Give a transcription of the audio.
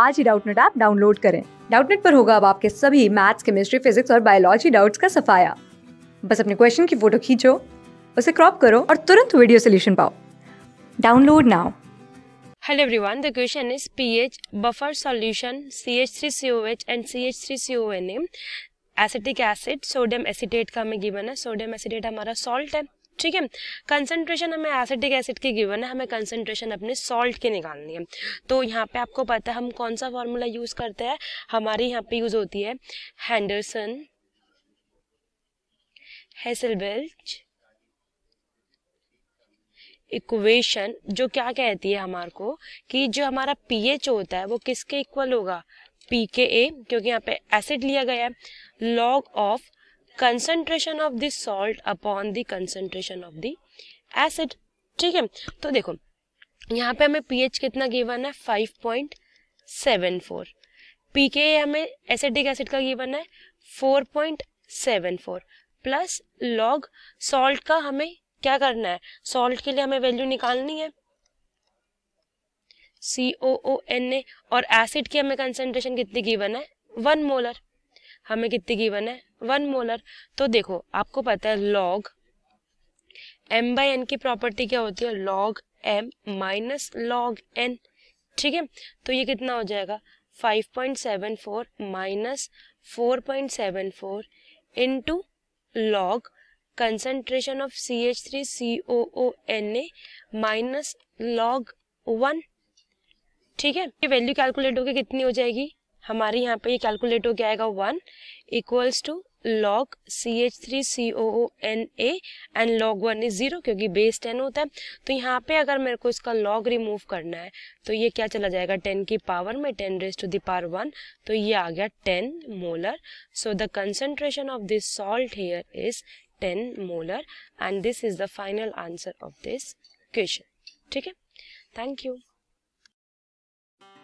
आज ही Doubtnut app download करें डाउटनेट पर होगा अब आपके सभी मैथ्स केमिस्ट्री फिजिक्स और बायोलॉजी डाउट्स का सफाया बस अपने क्वेश्चन की फोटो खींचो उसे क्रॉप करो और तुरंत वीडियो सोल्यूशन पाओ download now Hello everyone, the question is pH buffer solution CH3COH and CH3CONA acetic acid sodium acetate का हमें गिवन है सोडियम एसिटेट हमारा सॉल्ट है ठीक है कंसनट्रेशन हमें एसिडिक एसिड की गिवन है हमें कंसनट्रेशन अपने सॉल्ट की निकालनी है तो यहाँ पे आपको पता है हम कौन सा फॉर्मूला यूज़ करते हैं हमारे यहाँ पे यूज़ होती है हैंडरसन हेसलबेल्च इक्वेशन जो क्या कहती है हमारे को कि जो हमारा पीएच होता है वो किसके इक्वल होगा पी के ए क्योंकि यहाँ पे एसिड लिया गया है log of concentration of the salt upon the concentration of the acid ठीक है तो देखो यहाँ पे हमें पीएच कितना गिवन है 5.74 पीके हमें एसिडिक एसिड का गिवन है 4.74 प्लस लॉग सॉल्ट का हमें क्या करना है सॉल्ट के लिए हमें वैल्यू निकालनी है सी ओ ओ एन ए और एसिड की हमें कंसेंट्रेशन कितनी गिवन है वन मोलर हमें कितनी गिवन है वन मोलर तो देखो आपको पता है लॉग एम बाई एन की प्रॉपर्टी क्या होती है log M minus log N ठीक है तो ये कितना हो जाएगा 5.74 minus four point seven into log concentration of C H three C O O N A minus log one ठीक है ये वैल्यू कैलकुलेट होकर कितनी हो जाएगी हमारे यहाँ पे ये कैलकुलेट हो गया आएगा one equals to log C H three C O O N A and log one is zero क्योंकि बेस टेन होता है तो यहाँ पे अगर मेरे को इसका लॉग रिमूव करना है तो ये क्या चला जाएगा टेन की पावर में ten raise to the power one तो ये आ गया ten molar so the concentration of this salt here is ten molar and this is the final answer of this question ठीक है थैंक यू